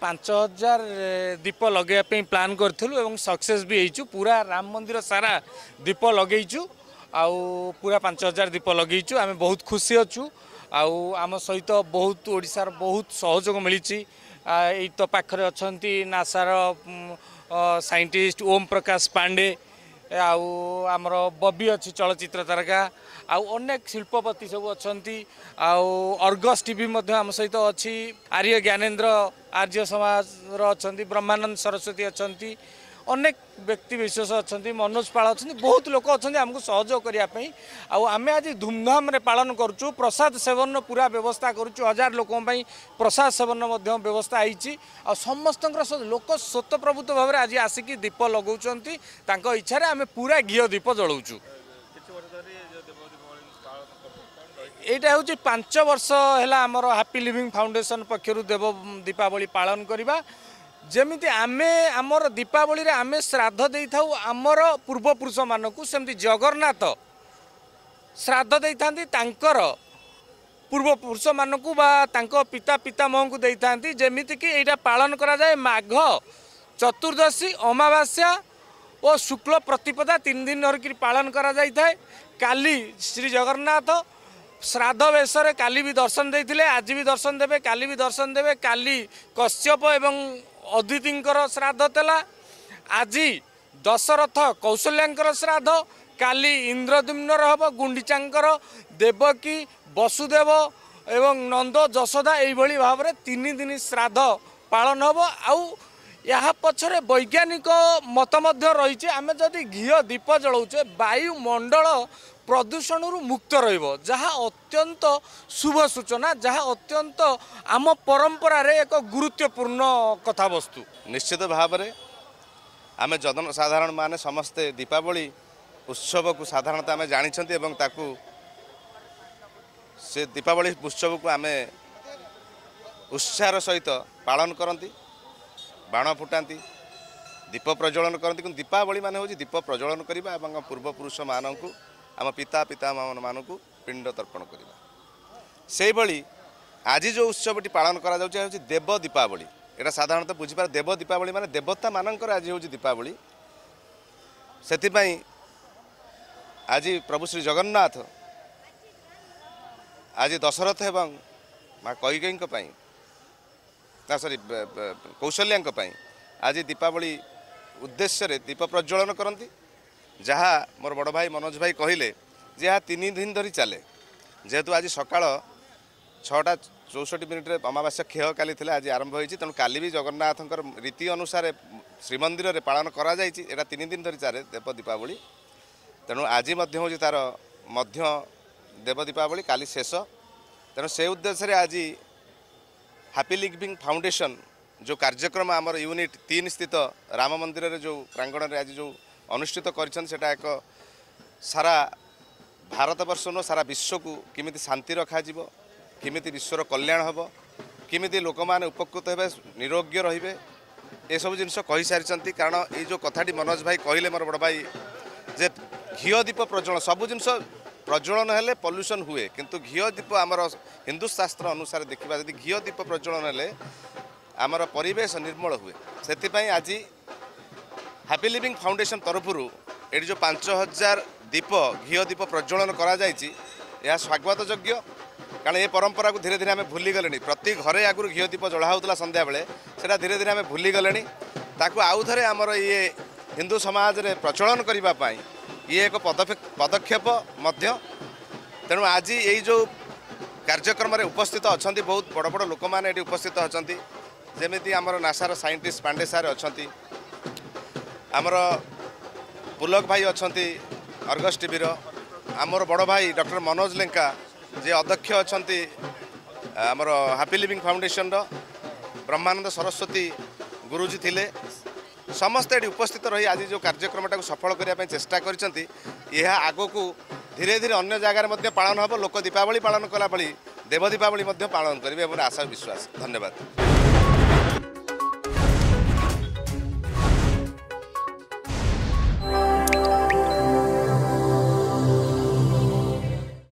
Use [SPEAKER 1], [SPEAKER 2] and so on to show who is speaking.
[SPEAKER 1] ପାଞ୍ଚ ହଜାର ଦୀପ ଲଗାଇବା ପାଇଁ ପ୍ଲାନ୍ କରିଥିଲୁ ଏବଂ ସକ୍ସେସ୍ ବି ହେଇଛୁ ପୁରା ରାମ ମନ୍ଦିର ସାରା ଦୀପ ଲଗେଇଛୁ ଆଉ ପୁରା ପାଞ୍ଚ ହଜାର ଦୀପ ଲଗେଇଛୁ ଆମେ ବହୁତ ଖୁସି ଅଛୁ ଆଉ ଆମ ସହିତ ବହୁତ ଓଡ଼ିଶାର ବହୁତ ସହଯୋଗ ମିଳିଛି ଏଇ ତ ପାଖରେ ଅଛନ୍ତି ନାସାର ସାଇଣ୍ଟିଷ୍ଟ ଓମ୍ ପ୍ରକାଶ ପାଣ୍ଡେ ଆଉ ଆମର ବବି ଅଛି ଚଳଚ୍ଚିତ୍ର ତାରକା ଆଉ ଅନେକ ଶିଳ୍ପପତି ସବୁ ଅଛନ୍ତି ଆଉ ଅର୍ଗସ୍ ଟିଭି ମଧ୍ୟ ଆମ ସହିତ ଅଛି ଆର୍ଯ୍ୟ ଜ୍ଞାନେନ୍ଦ୍ର ଆର୍ଯ୍ୟ ସମାଜର ଅଛନ୍ତି ବ୍ରହ୍ମାନନ୍ଦ ସରସ୍ୱତୀ ଅଛନ୍ତି ଅନେକ ବ୍ୟକ୍ତିବିଶେଷ ଅଛନ୍ତି ମନୋଜ ପାଳ ଅଛନ୍ତି ବହୁତ ଲୋକ ଅଛନ୍ତି ଆମକୁ ସହଯୋଗ କରିବା ପାଇଁ ଆଉ ଆମେ ଆଜି ଧୁମ୍ଧାମ୍ରେ ପାଳନ କରୁଛୁ ପ୍ରସାଦ ସେବନର ପୁରା ବ୍ୟବସ୍ଥା କରୁଛୁ ହଜାର ଲୋକଙ୍କ ପାଇଁ ପ୍ରସାଦ ସେବନର ମଧ୍ୟ ବ୍ୟବସ୍ଥା ହେଇଛି ଆଉ ସମସ୍ତଙ୍କର ଲୋକ ସ୍ୱତଃପ୍ରଭୁତ ଭାବରେ ଆଜି ଆସିକି ଦୀପ ଲଗାଉଛନ୍ତି ତାଙ୍କ ଇଚ୍ଛାରେ ଆମେ ପୁରା ଘିଅ ଦୀପ ଜଳଉଛୁ ଏଇଟା ହେଉଛି ପାଞ୍ଚ ବର୍ଷ ହେଲା ଆମର ହାପି ଲିଭିଂ ଫାଉଣ୍ଡେସନ୍ ପକ୍ଷରୁ ଦେବ ଦୀପାବଳି ପାଳନ କରିବା ଯେମିତି ଆମେ ଆମର ଦୀପାବଳିରେ ଆମେ ଶ୍ରାଦ୍ଧ ଦେଇଥାଉ ଆମର ପୂର୍ବପୁରୁଷମାନଙ୍କୁ ସେମିତି ଜଗନ୍ନାଥ ଶ୍ରାଦ୍ଧ ଦେଇଥାନ୍ତି ତାଙ୍କର ପୂର୍ବପୁରୁଷମାନଙ୍କୁ ବା ତାଙ୍କ ପିତା ପିତାମହଙ୍କୁ ଦେଇଥାନ୍ତି ଯେମିତିକି ଏଇଟା ପାଳନ କରାଯାଏ ମାଘ ଚତୁର୍ଦ୍ଦଶୀ ଅମାବାସ୍ୟା ଓ ଶୁକ୍ଳ ପ୍ରତିପଦା ତିନି ଦିନ ଧରିକିରି ପାଳନ କରାଯାଇଥାଏ କାଲି ଶ୍ରୀ ଜଗନ୍ନାଥ ଶ୍ରାଦ୍ଧ ବେଶରେ କାଲି ବି ଦର୍ଶନ ଦେଇଥିଲେ ଆଜି ବି ଦର୍ଶନ ଦେବେ କାଲି ବି ଦର୍ଶନ ଦେବେ କାଲି କଶ୍ୟପ ଏବଂ ଅଦିତିଙ୍କର ଶ୍ରାଦ୍ଧ ଥିଲା ଆଜି ଦଶରଥ କୌଶଲ୍ୟାଙ୍କର ଶ୍ରାଦ୍ଧ କାଲି ଇନ୍ଦ୍ରଦୁମ୍ନର ହେବ ଗୁଣ୍ଡିଚାଙ୍କର ଦେବକୀ ବସୁଦେବ ଏବଂ ନନ୍ଦ ଯଶୋଦା ଏଇଭଳି ଭାବରେ ତିନି ଦିନ ଶ୍ରାଦ୍ଧ ପାଳନ ହେବ ଆଉ ଏହା ପଛରେ ବୈଜ୍ଞାନିକ ମତ ମଧ୍ୟ ରହିଛି ଆମେ ଯଦି ଘିଅ ଦୀପ ଜଳଉଛେ ବାୟୁମଣ୍ଡଳ ପ୍ରଦୂଷଣରୁ ମୁକ୍ତ ରହିବ ଯାହା ଅତ୍ୟନ୍ତ ଶୁଭ ସୂଚନା ଯାହା ଅତ୍ୟନ୍ତ ଆମ ପରମ୍ପରାରେ ଏକ ଗୁରୁତ୍ୱପୂର୍ଣ୍ଣ କଥାବସ୍ତୁ ନିଶ୍ଚିତ
[SPEAKER 2] ଭାବରେ ଆମେ ଜନସାଧାରଣମାନେ ସମସ୍ତେ ଦୀପାବଳି ଉତ୍ସବକୁ ସାଧାରଣତଃ ଆମେ ଜାଣିଛନ୍ତି ଏବଂ ତାକୁ ସେ ଦୀପାବଳି ଉତ୍ସବକୁ ଆମେ ଉତ୍ସାହର ସହିତ ପାଳନ କରନ୍ତି ବାଣ ଫୁଟାନ୍ତି ଦୀପ ପ୍ରଜ୍ୱଳନ କରନ୍ତି କିନ୍ତୁ ଦୀପାବଳି ମାନେ ହେଉଛି ଦୀପ ପ୍ରଜ୍ୱଳନ କରିବା ଏବଂ ପୂର୍ବପୁରୁଷମାନଙ୍କୁ ଆମ ପିତା ପିତାମାନଙ୍କୁ ପିଣ୍ଡ ତର୍ପଣ କରିବା ସେହିଭଳି ଆଜି ଯେଉଁ ଉତ୍ସବଟି ପାଳନ କରାଯାଉଛି ଏହା ହେଉଛି ଦେବ ଦୀପାବଳି ଏଇଟା ସାଧାରଣତଃ ବୁଝିପାରେ ଦେବ ଦୀପାବଳି ମାନେ ଦେବତାମାନଙ୍କର ଆଜି ହେଉଛି ଦୀପାବଳି ସେଥିପାଇଁ ଆଜି ପ୍ରଭୁ ଶ୍ରୀ ଜଗନ୍ନାଥ ଆଜି ଦଶରଥ ଏବଂ ମା' କୈକେୟୀଙ୍କ ପାଇଁ ନା ସରି କୌଶଲ୍ୟାଙ୍କ ପାଇଁ ଆଜି ଦୀପାବଳି ଉଦ୍ଦେଶ୍ୟରେ ଦୀପ ପ୍ରଜ୍ୱଳନ କରନ୍ତି ଯାହା ମୋର ବଡ଼ ଭାଇ ମନୋଜ ଭାଇ କହିଲେ ଯେ ଏହା ତିନି ଦିନ ଧରି ଚାଲେ ଯେହେତୁ ଆଜି ସକାଳ ଛଅଟା ଚଉଷଠି ମିନିଟ୍ରେ ଅମାବାସ୍ୟା କ୍ଷୟ କାଲି ଥିଲା ଆଜି ଆରମ୍ଭ ହୋଇଛି ତେଣୁ କାଲି ବି ଜଗନ୍ନାଥଙ୍କର ରୀତି ଅନୁସାରେ ଶ୍ରୀମନ୍ଦିରରେ ପାଳନ କରାଯାଇଛି ଏଇଟା ତିନି ଦିନ ଧରି ଚାଲେ ଦେବ ଦୀପାବଳି ତେଣୁ ଆଜି ମଧ୍ୟ ହେଉଛି ତା'ର ମଧ୍ୟ ଦେବ ଦୀପାବଳି କାଲି ଶେଷ ତେଣୁ ସେ ଉଦ୍ଦେଶ୍ୟରେ ଆଜି ହାପି ଲିଭିଂ ଫାଉଣ୍ଡେସନ୍ ଯେଉଁ କାର୍ଯ୍ୟକ୍ରମ ଆମର ୟୁନିଟ୍ ତିନି ସ୍ଥିତ ରାମ ମନ୍ଦିରରେ ଯେଉଁ ପ୍ରାଙ୍ଗଣରେ ଆଜି ଯେଉଁ ଅନୁଷ୍ଠିତ କରିଛନ୍ତି ସେଇଟା ଏକ ସାରା ଭାରତବର୍ଷ ନୁହଁ ସାରା ବିଶ୍ୱକୁ କେମିତି ଶାନ୍ତି ରଖାଯିବ କେମିତି ବିଶ୍ୱର କଲ୍ୟାଣ ହେବ କେମିତି ଲୋକମାନେ ଉପକୃତ ହେବେ ନିରୋଗ୍ୟ ରହିବେ ଏସବୁ ଜିନିଷ କହିସାରିଛନ୍ତି କାରଣ ଏଇ ଯେଉଁ କଥାଟି ମନୋଜ ଭାଇ କହିଲେ ମୋର ବଡ଼ ଭାଇ ଯେ ଘିଅ ଦୀପ ପ୍ରଜ୍ୱଳନ ସବୁ ଜିନିଷ ପ୍ରଜ୍ୱଳନ ହେଲେ ପଲ୍ୟୁସନ୍ ହୁଏ କିନ୍ତୁ ଘିଅ ଦୀପ ଆମର ହିନ୍ଦୁ ଶାସ୍ତ୍ର ଅନୁସାରେ ଦେଖିବା ଯଦି ଘିଅ ଦୀପ ପ୍ରଜ୍ୱଳନ ହେଲେ ଆମର ପରିବେଶ ନିର୍ମଳ ହୁଏ ସେଥିପାଇଁ ଆଜି ହାପି ଲିଭିଂ ଫାଉଣ୍ଡେସନ ତରଫରୁ ଏଠି ଯେଉଁ ପାଞ୍ଚ ହଜାର ଦୀପ ଘିଅ ଦୀପ ପ୍ରଜ୍ୱଳନ କରାଯାଇଛି ଏହା ସ୍ୱାଗତ ଯୋଗ୍ୟ କାରଣ ଏ ପରମ୍ପରାକୁ ଧୀରେ ଧୀରେ ଆମେ ଭୁଲିଗଲେଣି ପ୍ରତି ଘରେ ଆଗରୁ ଘିଅ ଦୀପ ଜଳା ହେଉଥିଲା ସନ୍ଧ୍ୟାବେଳେ ସେଇଟା ଧୀରେ ଧୀରେ ଆମେ ଭୁଲିଗଲେଣି ତାକୁ ଆଉ ଥରେ ଆମର ଇଏ ହିନ୍ଦୁ ସମାଜରେ ପ୍ରଚଳନ କରିବା ପାଇଁ ଇଏ ଏକ ପଦକ୍ଷେପ ମଧ୍ୟ ତେଣୁ ଆଜି ଏଇ ଯେଉଁ କାର୍ଯ୍ୟକ୍ରମରେ ଉପସ୍ଥିତ ଅଛନ୍ତି ବହୁତ ବଡ଼ ବଡ଼ ଲୋକମାନେ ଏଠି ଉପସ୍ଥିତ ଅଛନ୍ତି ଯେମିତି ଆମର ନାସାର ସାଇଣ୍ଟିଷ୍ଟ ପାଣ୍ଡେ ଅଛନ୍ତି आमर पुलक भाई अहि अर्ग टिभी र आमर बड भाई डक्टर मनोज लेंका जे अध्यक्ष अहिले आमर ह्यापिलिभिङ फाउेसन र ब्रह्मानन्द सरस्वती गुरुजी समस्त समस्तै उपस्थित रही आज कार्यक्रम टा सफल गरेको चेष्टा गरि आगको धीरे धि अन्य पालन हेर्नु लोक दीपावली पान कला भेवदीपावली पान गरे म आशा विश्वास धन्यवाद